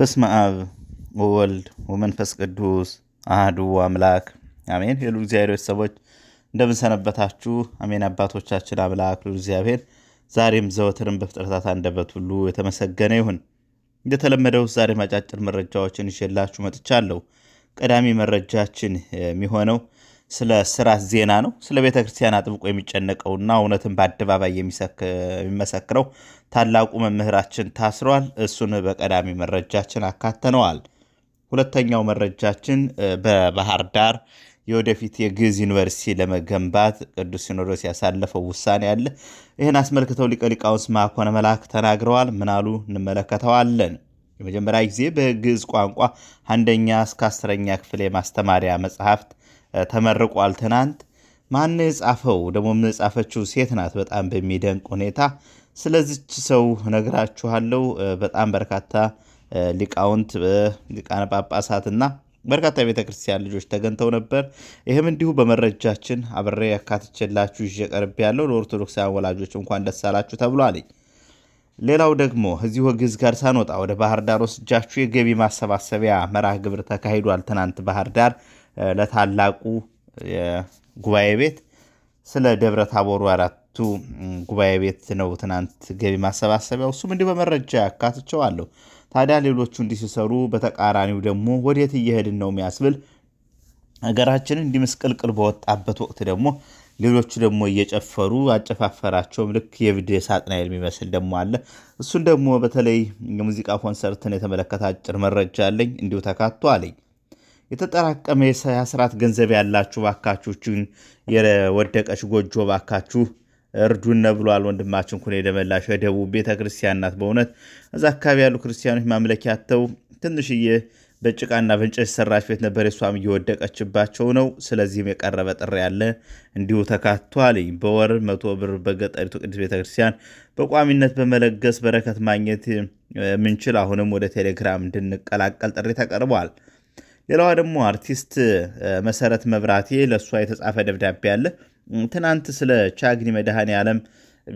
በስመ አብ ወወልድ ወመንፈስ ቅዱስ አህዱ አምላክ አሜን። የሉ እግዚአብሔር ቤተሰቦች እንደምንሰነበታችሁ። አሜን። አባቶቻችን አምላክ ሉ እግዚአብሔር ዛሬም ዘወትርም በፍጥረታት አንደበት ሁሉ የተመሰገነ ይሁን። እንደተለመደው ዛሬ አጫጭር መረጃዎችን ይዤላችሁ መጥቻለሁ። ቀዳሚ መረጃችን የሚሆነው ስለ ስራት ዜና ነው። ስለ ቤተ ክርስቲያን አጥብቆ የሚጨነቀውና እውነትን በአደባባይ የሚመሰክረው ታላቁ መምህራችን ታስሯል። እሱን በቀዳሚ መረጃችን አካተነዋል። ሁለተኛው መረጃችን በባህር ዳር የወደፊት የግዕዝ ዩኒቨርሲቲ ለመገንባት ቅዱስ ሲኖዶስ ያሳለፈው ውሳኔ አለ። ይህን አስመልክተው ሊቀ ሊቃውንት መኮነ መልአክ ተናግረዋል። ምናሉ እንመለከተዋለን። የመጀመሪያ ጊዜ በግዕዝ ቋንቋ አንደኛ እስከ አስረኛ ክፍል የማስተማሪያ መጽሐፍት ተመርቋል። ትናንት ማን የጻፈው ደግሞ የጻፈችው ሴት ናት፣ በጣም በሚደንቅ ሁኔታ። ስለዚች ሰው ነግራችኋለሁ። በጣም በርካታ ሊቃውንት ሊቃነ ጳጳሳትና በርካታ የቤተክርስቲያን ልጆች ተገኝተው ነበር። ይህም እንዲሁ በመረጃችን አብሬ ያካትችላችሁ ይዤ ቀርብ ያለው ለኦርቶዶክሳውያን ወላጆች እንኳን ደስ አላችሁ ተብሎ አለኝ። ሌላው ደግሞ እዚህ ወግዝ ጋር ሳንወጣ ወደ ባህር ዳር ወስጃችሁ የገቢ ማሰባሰቢያ መርሃ ግብር ተካሂዷል። ትናንት ባህር ዳር ለታላቁ ጉባኤ ቤት ስለ ደብረ ታቦሩ አራቱ ጉባኤ ቤት ነው ትናንት ገቢ ማሰባሰቢያው። እሱም እንዲሁ በመረጃ ያካትቸዋለሁ። ታዲያ ሌሎቹ እንዲህ ሲሰሩ፣ በተቃራኒው ደግሞ ወዴት እየሄድን ነው የሚያስብል ሀገራችንን እንዲህ ምስቅልቅል በወጣበት ወቅት ደግሞ ሌሎቹ ደግሞ እየጨፈሩ አጨፋፈራቸውም ልክ የቪዲዮ ሳጥናኤል የሚመስል ደግሞ አለ። እሱን ደግሞ በተለይ የሙዚቃ ኮንሰርትን የተመለከተ አጭር መረጃ አለኝ እንዲሁ ተካቶ አለኝ። የተጠራቀመ የአስራት ገንዘብ ያላችሁ ባካችሁችን የወደቀች ጎጆ ባካችሁ እርዱነ ብሏል ወንድማችን ኩን ደመላሽ የደቡብ ቤተ ክርስቲያን ናት። በእውነት እዛ አካባቢ ያሉ ክርስቲያኖች ማምለኪ ያተው ትንሽዬ በጭቃና በእንጨት ሰራች ቤት ነበር። የሷም እየወደቀችባቸው ነው። ስለዚህም የቀረበ ጥሪ ያለ እንዲሁ ተካቷል። በወር መቶ ብር በገጠሪቱ ቅዱስ ቤተክርስቲያን በቋሚነት በመለገስ በረከት ማግኘት የምንችል አሁንም ወደ ቴሌግራም እንድንቀላቀል ጥሪ ተቀርቧል። ሌላዋ ደግሞ አርቲስት መሰረት መብራቴ ለእሷ የተጻፈ ደብዳቤ አለ። ትናንት ስለ ቻግኒ መድኃኔ ዓለም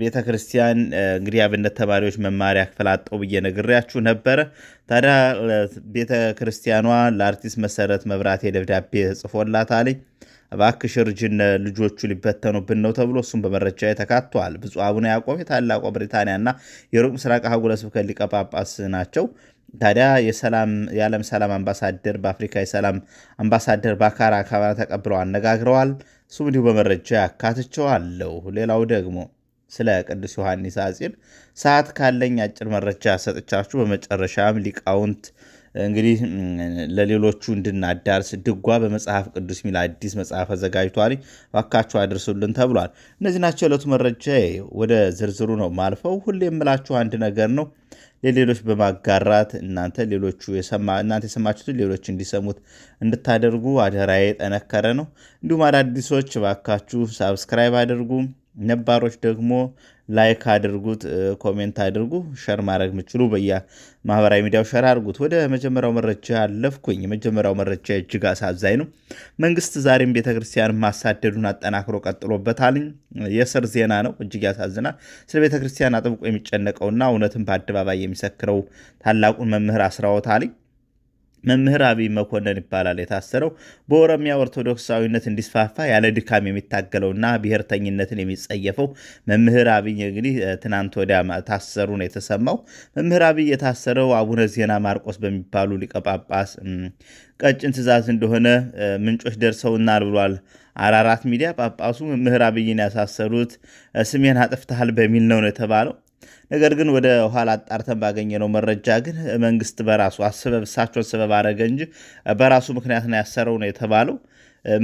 ቤተ ክርስቲያን እንግዲህ አብነት ተማሪዎች መማሪያ ክፍል አጠው ብዬ ነግሬያችሁ ነበረ። ታዲያ ቤተ ክርስቲያኗ ለአርቲስት መሰረት መብራቴ ደብዳቤ ጽፎላታል። እባክሽ እርጅን ልጆቹ ሊበተኑብን ነው ተብሎ እሱም በመረጃ ተካቷል። ብፁዕ አቡነ ያዕቆብ የታላቋ ብሪታንያና የሩቅ ምስራቅ አህጉረ ስብከት ሊቀ ጳጳስ ናቸው። ታዲያ የዓለም ሰላም አምባሳደር በአፍሪካ የሰላም አምባሳደር ባካር ካባና ተቀብለው አነጋግረዋል። እሱም እንዲሁ በመረጃ ያካትቸዋለሁ። ሌላው ደግሞ ስለ ቅዱስ ዮሐንስ አጺር ሰዓት ካለኝ አጭር መረጃ ሰጥቻችሁ በመጨረሻም ሊቃውንት እንግዲህ ለሌሎቹ እንድናዳርስ ድጓ በመጽሐፍ ቅዱስ የሚል አዲስ መጽሐፍ አዘጋጅቷል። ባካችሁ አድርሱልን ተብሏል። እነዚህ ናቸው የዕለቱ መረጃ። ወደ ዝርዝሩ ነው ማልፈው። ሁሌ የምላችሁ አንድ ነገር ነው። ለሌሎች በማጋራት እናንተ ሌሎቹ እናንተ የሰማችሁትን ሌሎች እንዲሰሙት እንድታደርጉ አደራዬ የጠነከረ ነው። እንዲሁም አዳዲሶች ባካችሁ ሳብስክራይብ አድርጉ። ነባሮች ደግሞ ላይክ አድርጉት፣ ኮሜንት አድርጉ፣ ሸር ማድረግ የምችሉ በያ ማህበራዊ ሚዲያው ሸር አድርጉት። ወደ መጀመሪያው መረጃ አለፍኩኝ። የመጀመሪያው መረጃ እጅግ አሳዛኝ ነው። መንግስት ዛሬም ቤተክርስቲያን ማሳደዱን አጠናክሮ ቀጥሎበታል። የስር ዜና ነው፣ እጅግ ያሳዝናል። ስለ ቤተክርስቲያን አጥብቆ የሚጨነቀውና እውነትን በአደባባይ የሚሰክረው ታላቁን መምህር አስራወት አልኝ መምህር አብይ መኮንን ይባላል። የታሰረው በኦሮሚያ ኦርቶዶክሳዊነት እንዲስፋፋ ያለ ድካም የሚታገለውና ብሔርተኝነትን የሚጸየፈው መምህር አብይ እንግዲህ ትናንት ወዲያ ታሰሩ ነው የተሰማው። መምህር አብይ የታሰረው አቡነ ዜና ማርቆስ በሚባሉ ሊቀጳጳስ ቀጭን ትእዛዝ እንደሆነ ምንጮች ደርሰውናል ብሏል አራራት ሚዲያ። ጳጳሱ መምህር አብይን ያሳሰሩት ስሜን አጥፍተሃል በሚል ነው የተባለው ነገር ግን ወደ ኋላ አጣርተን ባገኘነው መረጃ ግን መንግስት በራሱ አስበብ እሳቸውን ስበብ አረገ እንጂ በራሱ ምክንያት ነው ያሰረው ነው የተባለው።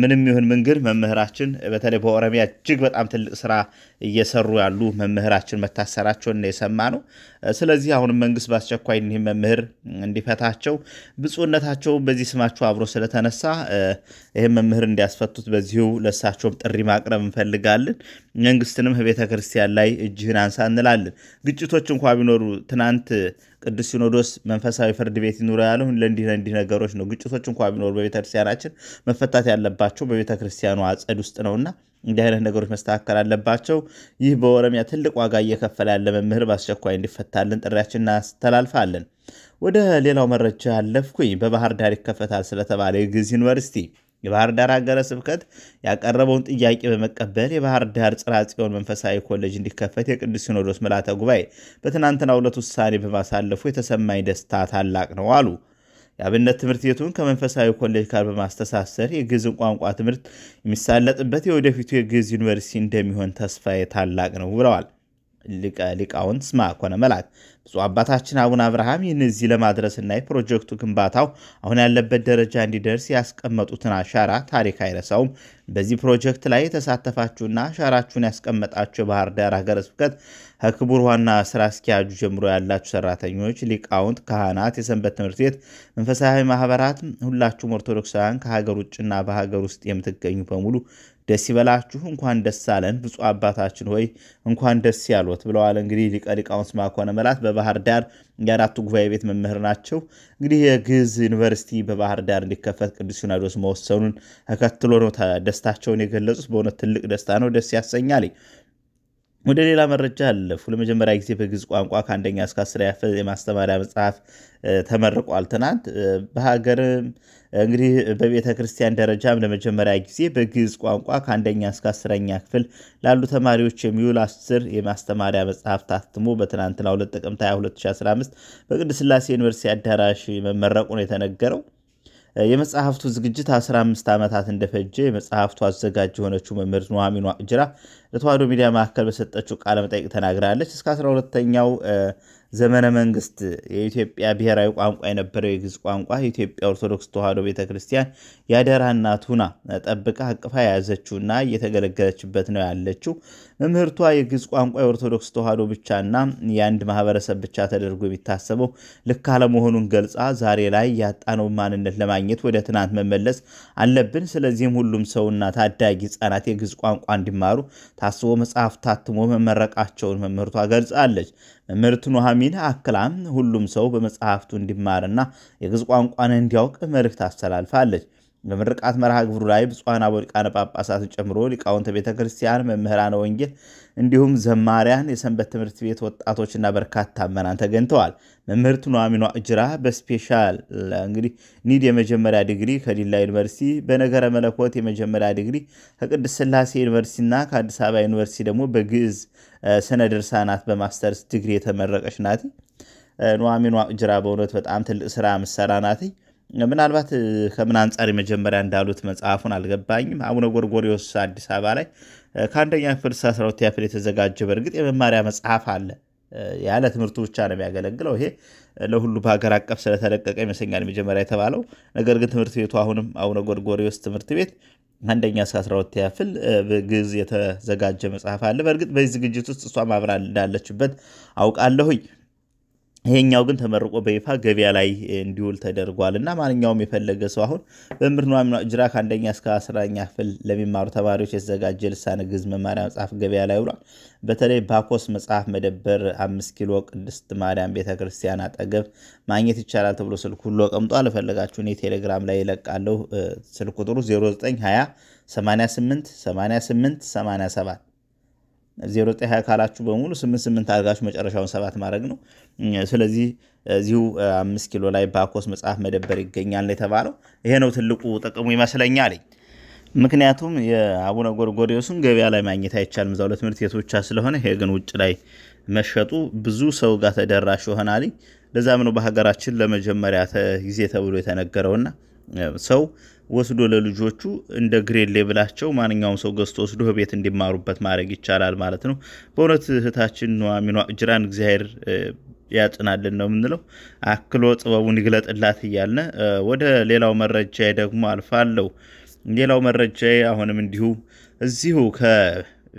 ምንም ይሁን ምን ግን መምህራችን በተለይ በኦሮሚያ እጅግ በጣም ትልቅ ስራ እየሰሩ ያሉ መምህራችን መታሰራቸውን የሰማ ነው። ስለዚህ አሁንም መንግስት በአስቸኳይ እኒህ መምህር እንዲፈታቸው፣ ብፁዕነታቸው በዚህ ስማቸው አብሮ ስለተነሳ ይህም መምህር እንዲያስፈቱት በዚሁ ለሳቸውም ጥሪ ማቅረብ እንፈልጋለን። መንግስትንም ቤተክርስቲያን ላይ እጅህን አንሳ እንላለን። ግጭቶች እንኳ ቢኖሩ ትናንት ቅዱስ ሲኖዶስ መንፈሳዊ ፍርድ ቤት ይኑረ ያለ ለእንዲህ ለእንዲህ ነገሮች ነው። ግጭቶች እንኳ ቢኖሩ በቤተክርስቲያናችን መፈታት ያለባቸው በቤተክርስቲያኑ አጸድ ውስጥ ነውና እንዲህ አይነት ነገሮች መስተካከል አለባቸው። ይህ በኦሮሚያ ትልቅ ዋጋ እየከፈለ ያለ መምህር በአስቸኳይ እንዲፈታልን ጥሪያችን እናስተላልፋለን። ወደ ሌላው መረጃ ያለፍኩኝ በባህር ዳር ይከፈታል ስለተባለ የግዕዝ ዩኒቨርሲቲ የባህር ዳር ሀገረ ስብከት ያቀረበውን ጥያቄ በመቀበል የባህር ዳር ጽርሐ መንፈሳዊ ኮሌጅ እንዲከፈት የቅዱስ ሲኖዶስ ምልዓተ ጉባኤ በትናንትናው ዕለት ውሳኔ በማሳለፉ የተሰማኝ ደስታ ታላቅ ነው አሉ። የአብነት ትምህርት ቤቱን ከመንፈሳዊ ኮሌጅ ጋር በማስተሳሰር የግዕዝን ቋንቋ ትምህርት የሚሳለጥበት የወደፊቱ የግዕዝ ዩኒቨርሲቲ እንደሚሆን ተስፋዬ ታላቅ ነው ብለዋል። ሊቃውንት ኮነ መልአክ ብፁዕ አባታችን አቡነ አብርሃም ይህን እዚህ ለማድረስና የፕሮጀክቱ ግንባታው አሁን ያለበት ደረጃ እንዲደርስ ያስቀመጡትን አሻራ ታሪክ አይረሳውም። በዚህ ፕሮጀክት ላይ የተሳተፋችሁና አሻራችሁን ያስቀመጣችሁ የባህር ዳር ሀገረ ስብከት ከክቡር ዋና ስራ አስኪያጁ ጀምሮ ያላችሁ ሰራተኞች፣ ሊቃውንት፣ ካህናት፣ የሰንበት ትምህርት ቤት፣ መንፈሳዊ ማህበራት፣ ሁላችሁም ኦርቶዶክሳውያን ከሀገር ውጭና በሀገር ውስጥ የምትገኙ በሙሉ ደስ ይበላችሁ፣ እንኳን ደስ አለን። ብፁዕ አባታችን ሆይ እንኳን ደስ ያሉት ብለዋል። እንግዲህ ሊቀ ሊቃውንት ስምዐኮነ መላእክት በባህር ዳር የአራቱ ጉባኤ ቤት መምህር ናቸው። እንግዲህ የግዕዝ ዩኒቨርሲቲ በባህር ዳር እንዲከፈት ቅዱስ ሲኖዶስ መወሰኑን ተከትሎ ነው ደስታቸውን የገለጹት። በእውነት ትልቅ ደስታ ነው፣ ደስ ያሰኛል። ወደ ሌላ መረጃ አለፉ። ለመጀመሪያ ጊዜ በግዕዝ ቋንቋ ከአንደኛ እስከ አስር ያፈ የማስተማሪያ መጽሐፍ ተመርቋል። ትናንት በሀገር እንግዲህ በቤተ ክርስቲያን ደረጃም ለመጀመሪያ ጊዜ በግዕዝ ቋንቋ ከአንደኛ እስከ አስረኛ ክፍል ላሉ ተማሪዎች የሚውል አስር የማስተማሪያ መጽሐፍ ታትሞ በትናንትና ሁለት ጥቅምት 22 2015 በቅዱስ ሥላሴ ዩኒቨርሲቲ አዳራሽ መመረቁ ነው የተነገረው። የመጽሐፍቱ ዝግጅት 15 ዓመታት እንደፈጀ የመጽሐፍቱ አዘጋጅ የሆነችው መምህር ኑሐሚን ዋቅጅራ ለተዋሕዶ ሚዲያ ማዕከል በሰጠችው ቃለ መጠይቅ ተናግራለች። እስከ 12ተኛው ዘመነ መንግስት የኢትዮጵያ ብሔራዊ ቋንቋ የነበረው የግዕዝ ቋንቋ የኢትዮጵያ ኦርቶዶክስ ተዋሕዶ ቤተ ክርስቲያን የአደራ እናት ሁና ጠብቃ አቅፋ የያዘችውና እየተገለገለችበት ነው ያለችው። መምህርቷ የግዕዝ ቋንቋ የኦርቶዶክስ ተዋሕዶ ብቻና የአንድ ማህበረሰብ ብቻ ተደርጎ የሚታሰበው ልክ አለመሆኑን ገልጻ ዛሬ ላይ ያጣነው ማንነት ለማግኘት ወደ ትናንት መመለስ አለብን። ስለዚህም ሁሉም ሰውና ታዳጊ ህጻናት የግዕዝ ቋንቋ እንዲማሩ ታስቦ መጽሐፍ ታትሞ መመረቃቸውን መምህርቷ ገልጻለች። ምርት ኑሐሚን አክላም ሁሉም ሰው በመጽሐፍቱ እንዲማርና የግዕዝ ቋንቋን እንዲያውቅ መልእክት አስተላልፋለች። በምርቃት መርሃ ግብሩ ላይ ብፁዓን አበው ሊቃነ ጳጳሳትን ጨምሮ ሊቃውንተ ቤተ ክርስቲያን፣ መምህራነ ወንጌል እንዲሁም ዘማሪያን፣ የሰንበት ትምህርት ቤት ወጣቶችና በርካታ መናን ተገኝተዋል። መምህር ኗሚኗ እጅራ በስፔሻል እንግዲህ ኒድ የመጀመሪያ ዲግሪ ከዲላ ዩኒቨርሲቲ፣ በነገረ መለኮት የመጀመሪያ ዲግሪ ከቅድስት ስላሴ ዩኒቨርሲቲና ከአዲስ አበባ ዩኒቨርሲቲ ደግሞ በግዕዝ ስነ ድርሳናት በማስተርስ ዲግሪ የተመረቀች ናት። ኗሚኗ እጅራ በእውነት በጣም ትልቅ ስራ ምሰራ ናት። ምናልባት ከምን አንጻር የመጀመሪያ እንዳሉት መጽሐፉን አልገባኝም። አቡነ ጎርጎሪዎስ አዲስ አበባ ላይ ከአንደኛ ክፍል እስከ አስራ ሁለተኛ ክፍል የተዘጋጀ በእርግጥ የመማሪያ መጽሐፍ አለ። ያለ ትምህርቱ ብቻ ነው የሚያገለግለው። ይሄ ለሁሉ በሀገር አቀፍ ስለተለቀቀ ይመስለኛል መጀመሪያ የተባለው። ነገር ግን ትምህርት ቤቱ አሁንም አቡነ ጎርጎሪዎስ ትምህርት ቤት አንደኛ እስከ አስራ ሁለተኛ ክፍል በግዕዝ የተዘጋጀ መጽሐፍ አለ። በእርግጥ በዚህ ዝግጅት ውስጥ እሷ ማብራ እንዳለችበት አውቃለሁኝ። ይሄኛው ግን ተመርቆ በይፋ ገበያ ላይ እንዲውል ተደርጓል እና ማንኛውም የፈለገ ሰው አሁን በምርና ጅራ ከአንደኛ እስከ አስራኛ ክፍል ለሚማሩ ተማሪዎች የተዘጋጀ ልሳነ ግዕዝ መማሪያ መጽሐፍ ገበያ ላይ ውሏል። በተለይ ባኮስ መጽሐፍ መደብር አምስት ኪሎ ቅድስት ማርያም ቤተክርስቲያን አጠገብ ማግኘት ይቻላል ተብሎ ስልክ ሁሉ ቀምጧል። የፈለጋችሁ እኔ ቴሌግራም ላይ ይለቃለሁ። ስልክ ቁጥሩ 0920 88 88 87 0920 ካላችሁ በሙሉ 88 አድርጋችሁ መጨረሻውን ሰባት ማድረግ ነው። ስለዚህ እዚሁ አምስት ኪሎ ላይ ባኮስ መጽሐፍ መደበር ይገኛል የተባለው ይሄ ነው። ትልቁ ጥቅሙ ይመስለኛል። ምክንያቱም የአቡነ ጎርጎርዮስን ገበያ ላይ ማግኘት አይቻልም፣ እዛው ለትምህርት ቤት ስለሆነ፣ ይሄ ግን ውጭ ላይ መሸጡ ብዙ ሰው ጋር ተደራሽ ይሆናል። ለዛም ነው በሀገራችን ለመጀመሪያ ጊዜ ተብሎ የተነገረውና ሰው ወስዶ ለልጆቹ እንደ ግሬድ ሌብላቸው ማንኛውም ሰው ገዝቶ ወስዶ ቤት እንዲማሩበት ማድረግ ይቻላል ማለት ነው። በእውነት እህታችን ኑሐሚን ዋቅጅራን እግዚአብሔር ያጽናልን ነው የምንለው። አክሎ ጥበቡን ይግለጥላት እያልን ወደ ሌላው መረጃ ደግሞ አልፋለሁ። ሌላው መረጃ አሁንም እንዲሁ እዚሁ ከ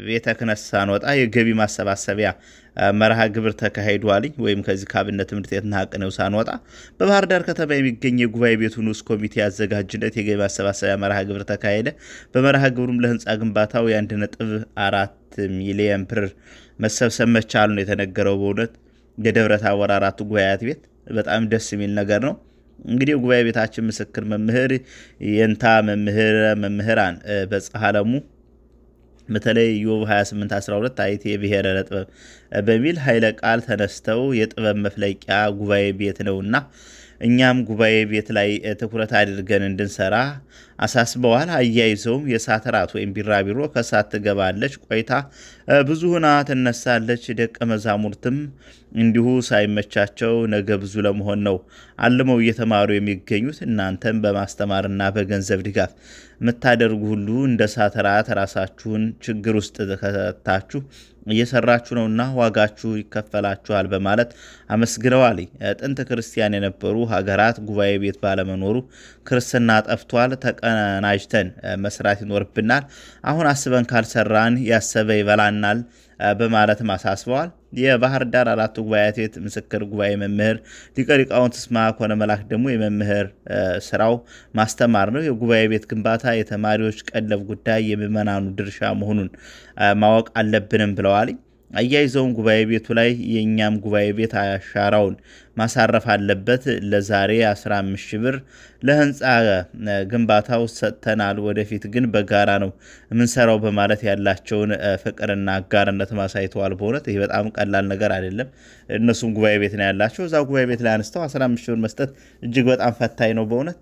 ቤተ ክህነት ሳንወጣ የገቢ ማሰባሰቢያ መርሃ ግብር ተካሂዷልኝ ወይም ከዚህ ከአብነት ትምህርት ቤትና ሀቅነው ሳንወጣ በባህር ዳር ከተማ የሚገኝ የጉባኤ ቤቱ ንዑስ ኮሚቴ አዘጋጅነት የገቢ ማሰባሰቢያ መርሃ ግብር ተካሄደ። በመርሃ ግብሩም ለህንፃ ግንባታው የአንድ ነጥብ አራት ሚሊየን ብር መሰብሰብ መቻሉ ነው የተነገረው። በእውነት የደብረ ታቦር አራቱ ጉባኤያት ቤት በጣም ደስ የሚል ነገር ነው። እንግዲህ ጉባኤ ቤታችን ምስክር መምህር የንታ መምህረ መምህራን በፀሐለሙ በተለይ 28 2812 አይቴ የብሔረ ጥበብ በሚል ኃይለ ቃል ተነስተው የጥበብ መፍለቂያ ጉባኤ ቤት ነውና እኛም ጉባኤ ቤት ላይ ትኩረት አድርገን እንድንሰራ አሳስበዋል። አያይዘውም የእሳት ራት ወይም ቢራቢሮ ከእሳት ትገባለች፣ ቆይታ ብዙ ሁና ትነሳለች። ደቀ መዛሙርትም እንዲሁ ሳይመቻቸው ነገ ብዙ ለመሆን ነው አልመው እየተማሩ የሚገኙት። እናንተም በማስተማርና በገንዘብ ድጋፍ የምታደርጉ ሁሉ እንደ እሳት ራት ራሳችሁን ችግር ውስጥ ተከታችሁ እየሰራችሁ ነውና ዋጋችሁ ይከፈላችኋል በማለት አመስግነዋል። ጥንት ክርስቲያን የነበሩ ሀገራት ጉባኤ ቤት ባለመኖሩ ክርስትና ጠፍቷል። ተቀናጅተን መስራት ይኖርብናል። አሁን አስበን ካልሰራን ያሰበ ይበላናል በማለትም አሳስበዋል። የባህር ዳር አራቱ ጉባኤያት ቤት ምስክር ጉባኤ መምህር ሊቀ ሊቃውንት ስማ ኮነ መላክ ደግሞ የመምህር ስራው ማስተማር ነው። የጉባኤ ቤት ግንባታ የተማሪዎች ቀለብ ጉዳይ የምዕመናኑ ድርሻ መሆኑን ማወቅ አለብንም ብለዋል። አያይዘውን ጉባኤ ቤቱ ላይ የእኛም ጉባኤ ቤት አሻራውን ማሳረፍ አለበት። ለዛሬ 15 ሺህ ብር ለህንፃ ግንባታው ሰጥተናል። ወደፊት ግን በጋራ ነው የምንሰራው በማለት ያላቸውን ፍቅርና አጋርነት ማሳይተዋል። በእውነት ይህ በጣም ቀላል ነገር አይደለም። እነሱም ጉባኤ ቤት ነው ያላቸው። እዛ ጉባኤ ቤት ላይ አንስተው 15 ሺህ ብር መስጠት እጅግ በጣም ፈታኝ ነው። በእውነት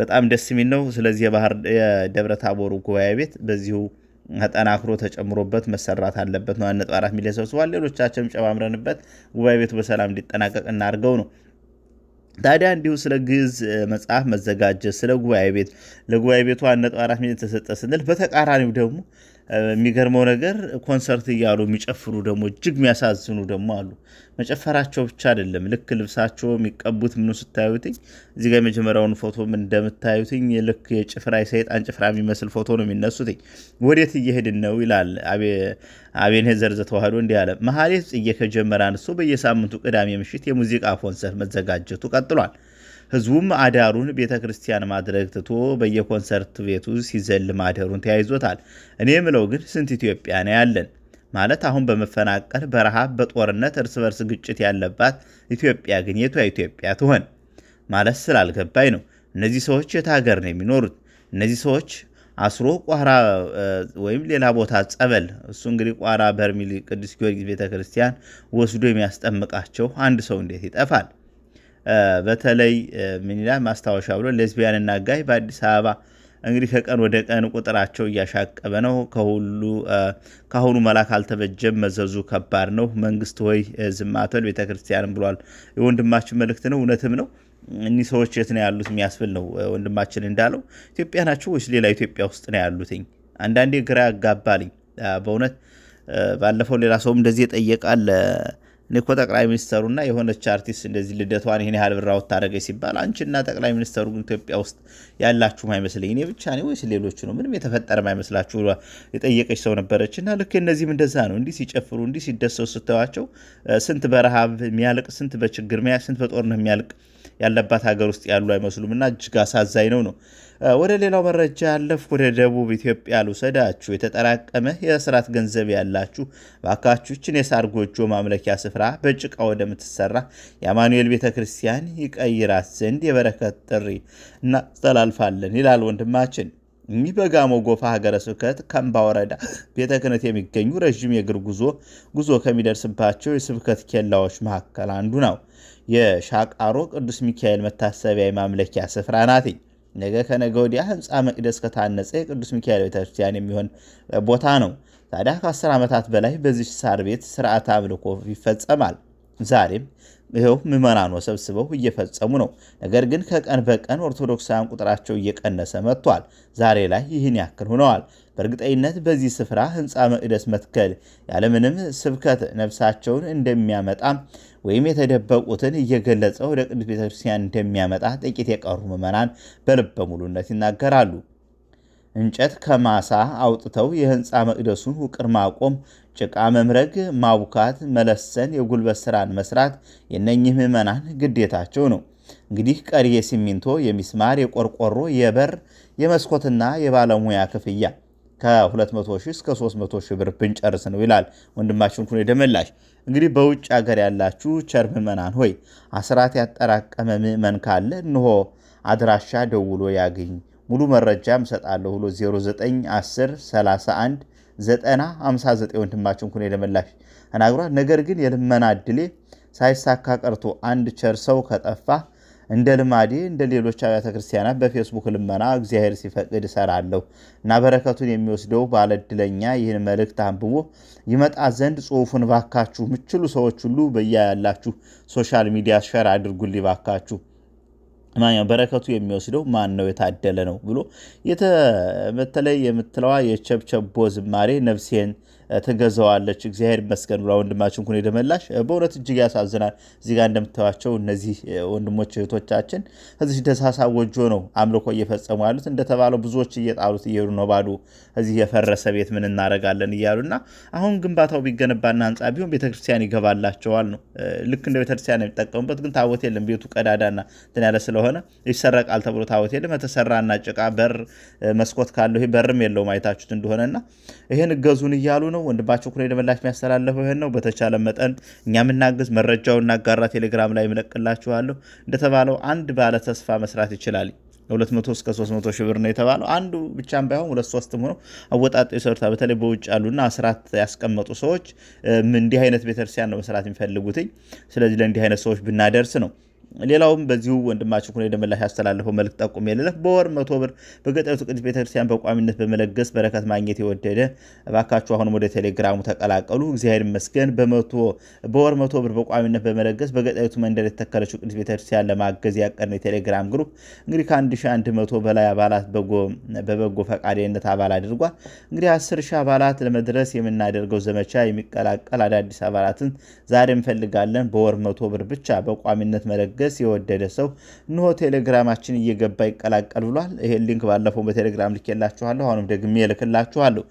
በጣም ደስ የሚል ነው። ስለዚህ የባህር የደብረ ታቦሩ ጉባኤ ቤት በዚሁ ተጠናክሮ ተጨምሮበት መሰራት አለበት ነው። ነጥብ አራት ሚሊዮን ሰብስቧል። ሌሎቻችንም ጨማምረንበት ጉባኤ ቤቱ በሰላም እንዲጠናቀቅ እናድርገው ነው። ታዲያ እንዲሁ ስለ ግዕዝ መጽሐፍ መዘጋጀት፣ ስለ ጉባኤ ቤት ለጉባኤ ቤቱ አንድ ነጥብ አራት ሚሊዮን ተሰጠ ስንል በተቃራኒው ደግሞ የሚገርመው ነገር ኮንሰርት እያሉ የሚጨፍሩ ደግሞ እጅግ የሚያሳዝኑ ደግሞ አሉ። መጨፈራቸው ብቻ አይደለም፣ ልክ ልብሳቸው የሚቀቡት ምኑ ስታዩትኝ እዚህ ጋር የመጀመሪያውን ፎቶም እንደምታዩትኝ ልክ የጭፍራ የሰይጣን ጭፍራ የሚመስል ፎቶ ነው የሚነሱትኝ። ወዴት እየሄድን ነው ይላል አቤንሄዘር ዘተዋህዶ እንዲህ አለ። መሐሌት ጽጌ ከጀመረ አንስቶ በየሳምንቱ ቅዳሜ ምሽት የሙዚቃ ኮንሰርት መዘጋጀቱ ቀጥሏል። ህዝቡም አዳሩን ቤተ ክርስቲያን ማድረግ ትቶ በየኮንሰርት ቤቱ ሲዘል ማደሩን ተያይዞታል። እኔ የምለው ግን ስንት ኢትዮጵያ ነው ያለን? ማለት አሁን በመፈናቀል በረሃብ፣ በጦርነት እርስ በርስ ግጭት ያለባት ኢትዮጵያ ግን የቷ ኢትዮጵያ ትሆን ማለት ስላልገባኝ ነው። እነዚህ ሰዎች የት ሀገር ነው የሚኖሩት? እነዚህ ሰዎች አስሮ ቋራ ወይም ሌላ ቦታ ጸበል፣ እሱ እንግዲህ ቋራ በርሚል ቅዱስ ጊዮርጊስ ቤተክርስቲያን ወስዶ የሚያስጠምቃቸው አንድ ሰው እንዴት ይጠፋል? በተለይ ምን ይላል ማስታወሻ ብሎ ሌዝቢያንና ጋይ በአዲስ አበባ እንግዲህ ከቀን ወደ ቀን ቁጥራቸው እያሻቀበ ነው። ከሁሉ ከአሁኑ መላክ አልተበጀም፣ መዘዙ ከባድ ነው። መንግስት ሆይ ዝም አትበል ቤተ ክርስቲያንም ብሏል። የወንድማችን መልእክት ነው፣ እውነትም ነው። እኒህ ሰዎች የት ነው ያሉት የሚያስብል ነው። ወንድማችን እንዳለው ኢትዮጵያ ናቸው ወይስ ሌላ ኢትዮጵያ ውስጥ ነው ያሉትኝ? አንዳንዴ ግራ ያጋባልኝ በእውነት ባለፈው ሌላ ሰውም እንደዚህ የጠየቃል እኔኮ ጠቅላይ ሚኒስተሩና የሆነች አርቲስት እንደዚህ ልደቷን ይህን ያህል ብር አውጥታ ሲባል አንቺና ጠቅላይ ሚኒስተሩ ግን ኢትዮጵያ ውስጥ ያላችሁም አይመስለኝ እኔ ብቻ ነኝ ወይስ ሌሎች ነው? ምንም የተፈጠረም አይመስላችሁ የጠየቀች ሰው ነበረች። እና ልክ እነዚህም እንደዛ ነው። እንዲህ ሲጨፍሩ እንዲህ ሲደሰው ስተዋቸው ስንት በረሃብ የሚያልቅ ስንት በችግር ስንት በጦርነት የሚያልቅ ያለባት ሀገር ውስጥ ያሉ አይመስሉም። እና እጅግ አሳዛኝ ነው ነው ወደ ሌላው መረጃ ያለፍ ወደ ደቡብ ኢትዮጵያ ልውሰዳችሁ። የተጠራቀመ የእስራት ገንዘብ ያላችሁ ባካችሁችን የሳር ጎጆ ማምለኪያ ስፍራ በጭቃ ወደምትሰራ የአማኑኤል ቤተ ክርስቲያን ይቀይራት ዘንድ የበረከት ጥሪ እናስተላልፋለን ይላል ወንድማችን። እኚህ በጋሞ ጎፋ ሀገረ ስብከት ከምባ ወረዳ ቤተ ክህነት የሚገኙ ረዥም የእግር ጉዞ ጉዞ ከሚደርስባቸው የስብከት ኬላዎች መካከል አንዱ ነው። የሻቃሮ ቅዱስ ሚካኤል መታሰቢያ የማምለኪያ ስፍራ ናትኝ። ነገ ከነገ ወዲያ ህንፃ መቅደስ ከታነጸ የቅዱስ ሚካኤል ቤተክርስቲያን የሚሆን ቦታ ነው። ታዲያ ከ10 ዓመታት በላይ በዚህ ሳር ቤት ስርዓተ አምልኮ ይፈጸማል። ዛሬም ይኸው ምዕመናን ሰብስበው እየፈጸሙ ነው። ነገር ግን ከቀን በቀን ኦርቶዶክሳውያን ቁጥራቸው እየቀነሰ መጥቷል። ዛሬ ላይ ይህን ያክል ሆነዋል። በእርግጠኝነት በዚህ ስፍራ ህንፃ መቅደስ መትከል ያለምንም ስብከት ነፍሳቸውን እንደሚያመጣ ወይም የተደበቁትን እየገለጸ ወደ ቅዱስ ቤተክርስቲያን እንደሚያመጣ ጥቂት የቀሩ ምዕመናን በልበ ሙሉነት ይናገራሉ። እንጨት ከማሳ አውጥተው የህንፃ መቅደሱን ውቅር ማቆም፣ ጭቃ መምረግ፣ ማቡካት፣ መለሰን፣ የጉልበት ስራን መስራት የእነኚህ ምዕመናን ግዴታቸው ነው። እንግዲህ ቀሪ የሲሚንቶ፣ የሚስማር፣ የቆርቆሮ፣ የበር፣ የመስኮትና የባለሙያ ክፍያ ከ200 ሺህ እስከ 300 ሺህ ብር ብንጨርስ ነው ይላል ወንድማችን ኩኔ ደመላሽ። እንግዲህ በውጭ ሀገር ያላችሁ ቸር ምዕመናን ሆይ አስራት ያጠራቀመ ምዕመን ካለ እንሆ አድራሻ ደውሎ ያገኝ። ሙሉ መረጃ እሰጣለሁ ብሎ 0910 31 90 59 ወንድማችን ኩኔ ደመላሽ ተናግሯል። ነገር ግን የልመና እድሌ ሳይሳካ ቀርቶ አንድ ቸር ሰው ከጠፋ እንደ ልማዴ እንደ ሌሎች አብያተ ክርስቲያናት በፌስቡክ ልመና እግዚአብሔር ሲፈቅድ እሰራለሁ እና በረከቱን የሚወስደው ባለድለኛ ይህን መልእክት አንብቦ ይመጣ ዘንድ ጽሁፉን ባካችሁ ምችሉ ሰዎች ሁሉ በያ ያላችሁ ሶሻል ሚዲያ ሸር አድርጉልኝ ባካችሁ። በረከቱ የሚወስደው ማን ነው የታደለ ነው ብሎ በተለይ የምትለዋ የቸብቸቦ ዝማሬ ነፍሴን ትገዛዋለች። እግዚአብሔር ይመስገን ብላ ወንድማችን ኩን ደመላሽ በእውነት እጅግ ያሳዝናል። እዚህ ጋር እንደምታዩቸው እነዚህ ወንድሞች እህቶቻችን እዚህ ደሳሳ ጎጆ ነው አምልኮ እየፈጸሙ ያሉት። እንደተባለው ብዙዎች እየጣሉት እየሄዱ ነው ባሉ እዚህ የፈረሰ ቤት ምን እናደርጋለን እያሉና አሁን ግንባታው ቢገነባና ህንፃ ቢሆን ቤተክርስቲያን ይገባላቸዋል ነው ልክ እንደ ቤተክርስቲያን የሚጠቀሙበት። ግን ታቦት የለም ቤቱ ቀዳዳና እንትን ያለ ስለሆነ ይሰረቃል ተብሎ ታቦት የለም የተሰራና ጭቃ በር መስኮት ካለው ይሄ በርም የለውም አይታችሁት እንደሆነና ይሄን እገዙን እያሉ ነው ነው። ወንድማቸው ኩሬ ደመላሽ የሚያስተላለፈው ይህን ነው። በተቻለ መጠን እኛ የምናግዝ መረጃውን እናጋራ። ቴሌግራም ላይ ምለቅላችኋለሁ። እንደተባለው አንድ ባለተስፋ መስራት ይችላል። ከ200 እስከ 300 ሺህ ብር ነው የተባለው። አንዱ ብቻም ባይሆን ሁለት ሶስትም ሆነው አወጣጡ ይሰሩታል። በተለይ በውጭ ያሉና አስራት ያስቀመጡ ሰዎች እንዲህ አይነት ቤተክርስቲያን ነው መስራት የሚፈልጉትኝ። ስለዚህ ለእንዲህ አይነት ሰዎች ብናደርስ ነው ሌላውም በዚሁ ወንድማችን ሁኔ ደመላሽ ያስተላለፈው መልክ ጠቁም ልለፍ። በወር መቶ ብር በገጠሪቱ ቅዱስ ቤተክርስቲያን በቋሚነት በመለገስ በረከት ማግኘት የወደደ እባካችሁ አሁንም ወደ ቴሌግራሙ ተቀላቀሉ። እግዚአብሔር ይመስገን። በወር መቶ ብር በቋሚነት በመለገስ በገጠሪቱ መንደር የተተከለችው ቅዱስ ቤተክርስቲያን ለማገዝ ያቀድነው የቴሌግራም ግሩፕ እንግዲህ ከ1100 በላይ አባላት በበጎ ፈቃደኝነት አባል አድርጓል። እንግዲህ 10 ሺህ አባላት ለመድረስ የምናደርገው ዘመቻ የሚቀላቀል አዳዲስ አባላትን ዛሬ እንፈልጋለን። በወር መቶ ብር ብቻ በቋሚነት መለገስ መታደስ የወደደ ሰው እንሆ ቴሌግራማችን እየገባ ይቀላቀል ብሏል። ይሄ ሊንክ ባለፈው በቴሌግራም ልኬላችኋለሁ። አሁንም ደግሜ እልክላችኋለሁ።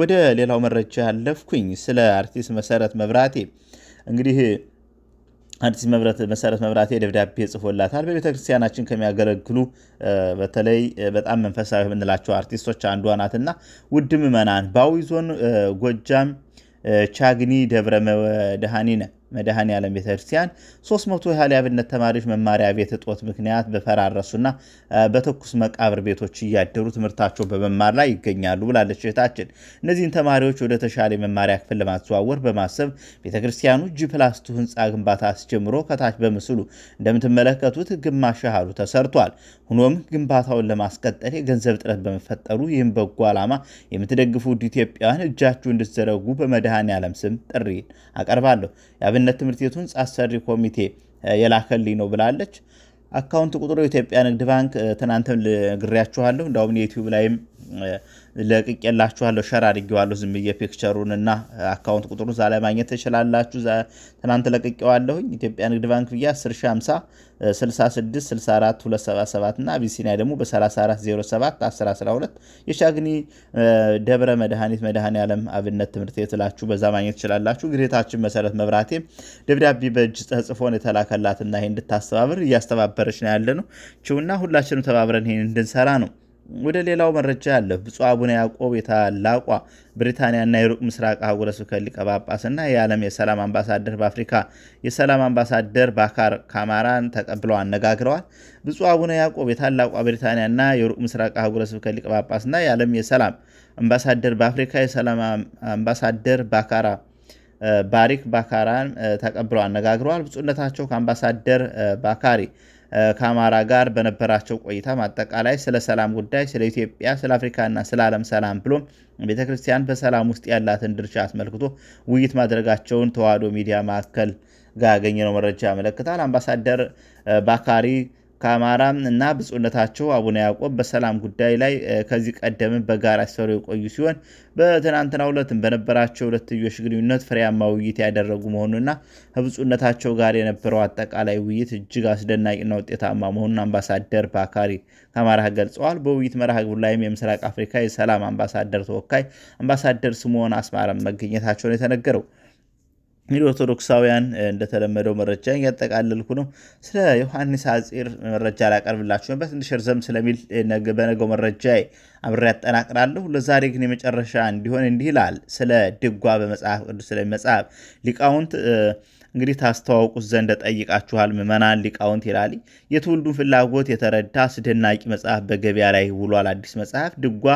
ወደ ሌላው መረጃ ያለፍኩኝ ስለ አርቲስት መሰረት መብራቴ እንግዲህ አዲስ መሰረት መብራቴ ደብዳቤ ጽፎላታል። በቤተክርስቲያናችን ከሚያገለግሉ በተለይ በጣም መንፈሳዊ የምንላቸው አርቲስቶች አንዷ ናትና ውድ ምዕመናን በአዊ ዞን ጎጃም ቻግኒ ደብረ ነ። መድኃኔ ዓለም ቤተክርስቲያን 300 ያህል የአብነት ተማሪዎች መማሪያ ቤት እጦት ምክንያት በፈራረሱና በትኩስ መቃብር ቤቶች እያደሩ ትምህርታቸው በመማር ላይ ይገኛሉ ብላለች እህታችን። እነዚህን ተማሪዎች ወደ ተሻለ መማሪያ ክፍል ለማዘዋወር በማሰብ ቤተክርስቲያኑ ጂ ፕላስቱ ህንፃ ግንባታ አስጀምሮ ከታች በምስሉ እንደምትመለከቱት ግማሽ ያህሉ ተሰርቷል። ሆኖም ግንባታውን ለማስቀጠል የገንዘብ ጥረት በመፈጠሩ ይህም በጎ ዓላማ የምትደግፉ ውድ ኢትዮጵያውያን እጃችሁ እንድትዘረጉ በመድኃኔ ዓለም ስም ጥሪ አቀርባለሁ። የደህንነት ትምህርት ቤቱን ህንጻ አሰሪ ኮሚቴ የላከልኝ ነው ብላለች። አካውንት ቁጥሩ የኢትዮጵያ ንግድ ባንክ ትናንትም ልግሬያችኋለሁ። እንዲሁም ዩቲዩብ ላይም ለቅቄላችኋለሁ ሸር አድርጌዋለሁ። ዝም ብዬ ፒክቸሩን እና አካውንት ቁጥሩን ዛ ላይ ማግኘት ትችላላችሁ። ትናንት ለቅቄዋለሁኝ። ኢትዮጵያ ንግድ ባንክ ብዬ 1050 66 64 277 እና አቢሲኒያ ደግሞ በ3407 12 የሻግኒ ደብረ መድኃኒት መድኃኒ ዓለም አብነት ትምህርት ቤት ላችሁ በዛ ማግኘት ትችላላችሁ። ግዴታችን መሰረት መብራቴ ደብዳቤ በእጅ ተጽፎን ነው የተላከላትና ይህ እንድታስተባብር እያስተባበረች ነው ያለ ነው ችውና ሁላችንም ተባብረን ይህን እንድንሰራ ነው ወደ ሌላው መረጃ ያለፍ ብፁ አቡነ ያዕቆብ የታላቋ ብሪታንያና የሩቅ ምስራቅ አህጉረ ስብከት ሊቀ ጳጳስና የዓለም የሰላም አምባሳደር በአፍሪካ የሰላም አምባሳደር ባካር ካማራን ተቀብለው አነጋግረዋል። ብፁ አቡነ ያዕቆብ የታላቋ ብሪታንያና የሩቅ ምስራቅ አህጉረ ስብከት ሊቀ ጳጳስና የዓለም የሰላም አምባሳደር በአፍሪካ የሰላም አምባሳደር ባካራ ባሪክ ባካራን ተቀብለው አነጋግረዋል። ብፁነታቸው ከአምባሳደር ባካሪ ከአማራ ጋር በነበራቸው ቆይታ አጠቃላይ ስለ ሰላም ጉዳይ፣ ስለ ኢትዮጵያ፣ ስለ አፍሪካና ስለ ዓለም ሰላም ብሎ ቤተ ክርስቲያን በሰላም ውስጥ ያላትን ድርሻ አስመልክቶ ውይይት ማድረጋቸውን ተዋህዶ ሚዲያ ማዕከል ጋር ያገኘነው መረጃ ያመለክታል። አምባሳደር ባካሪ ከአማራም እና ብፁዕነታቸው አቡነ ያዕቆብ በሰላም ጉዳይ ላይ ከዚህ ቀደም በጋራ ሲሰሩ የቆዩ ሲሆን በትናንትና ሁለትም በነበራቸው ሁለትዮሽ ግንኙነት ፍሬያማ ውይይት ያደረጉ መሆኑና ከብፁዕነታቸው ጋር የነበረው አጠቃላይ ውይይት እጅግ አስደናቂና ውጤታማ መሆኑን አምባሳደር ባካሪ ከአማራ ገልጸዋል። በውይይት መርሃ ግብሩ ላይም የምስራቅ አፍሪካ የሰላም አምባሳደር ተወካይ አምባሳደር ስምዖን አስማረም መገኘታቸውን የተነገረው እንግዲህ ኦርቶዶክሳውያን እንደተለመደው መረጃ እያጠቃለልኩ ነው። ስለ ዮሐንስ አጼር መረጃ ላቀርብላችሁ በትንሽ ርዘም ስለሚል በነገው መረጃ አብሬ ያጠናቅራለሁ። ለዛሬ ግን የመጨረሻ እንዲሆን እንዲህ ይላል። ስለ ድጓ በመጽሐፍ ቅዱስ ስለሚመጽሐፍ ሊቃውንት እንግዲህ ታስተዋውቁት ዘንድ ጠይቃችኋል ምዕመናን ሊቃውንት ይላል። የትውልዱን ፍላጎት የተረዳ አስደናቂ መጽሐፍ በገበያ ላይ ውሏል። አዲስ መጽሐፍ ድጓ፣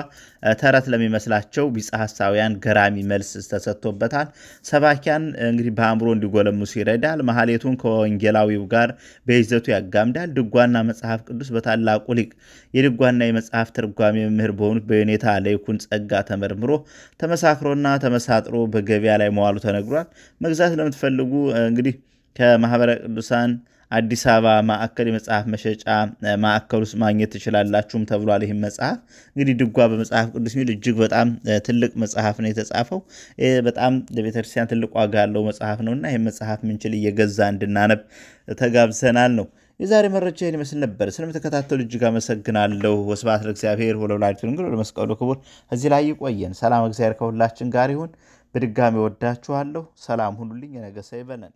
ተረት ለሚመስላቸው ቢጸ ሐሳውያን ገራሚ መልስ ተሰጥቶበታል። ሰባኪያን እንግዲህ በአእምሮ እንዲጎለምሱ ይረዳል። መሐሌቱን ከወንጌላዊው ጋር በይዘቱ ያጋምዳል። ድጓና መጽሐፍ ቅዱስ በታላቁ ሊቅ የድጓና የመጽሐፍ ተርጓሚ መምህር በሆኑት በዩኔታ ለይኩን ጸጋ ተመርምሮ ተመሳክሮና ተመሳጥሮ በገበያ ላይ መዋሉ ተነግሯል። መግዛት ለምትፈልጉ እንግዲህ ከማህበረ ቅዱሳን አዲስ አበባ ማዕከል የመጽሐፍ መሸጫ ማዕከል ውስጥ ማግኘት ትችላላችሁም ተብሏል። ይህም መጽሐፍ እንግዲህ ድጓ በመጽሐፍ ቅዱስ የሚል እጅግ በጣም ትልቅ መጽሐፍ ነው የተጻፈው። በጣም ለቤተክርስቲያን ትልቅ ዋጋ ያለው መጽሐፍ ነው እና ይህም መጽሐፍ ምንችል እየገዛ እንድናነብ ተጋብዘናል ነው። የዛሬ መረጃ ይህን ይመስል ነበር። ስለምተከታተሉ እጅግ አመሰግናለሁ። ወስብሐት ለእግዚአብሔር ወለወላዲቱ ድንግል ወለመስቀሉ ክቡር። እዚህ ላይ ይቆየን። ሰላም እግዚአብሔር ከሁላችን ጋር ይሁን። በድጋሚ ወዳችኋለሁ። ሰላም ሁኑልኝ። የነገ ሰው ይበለን።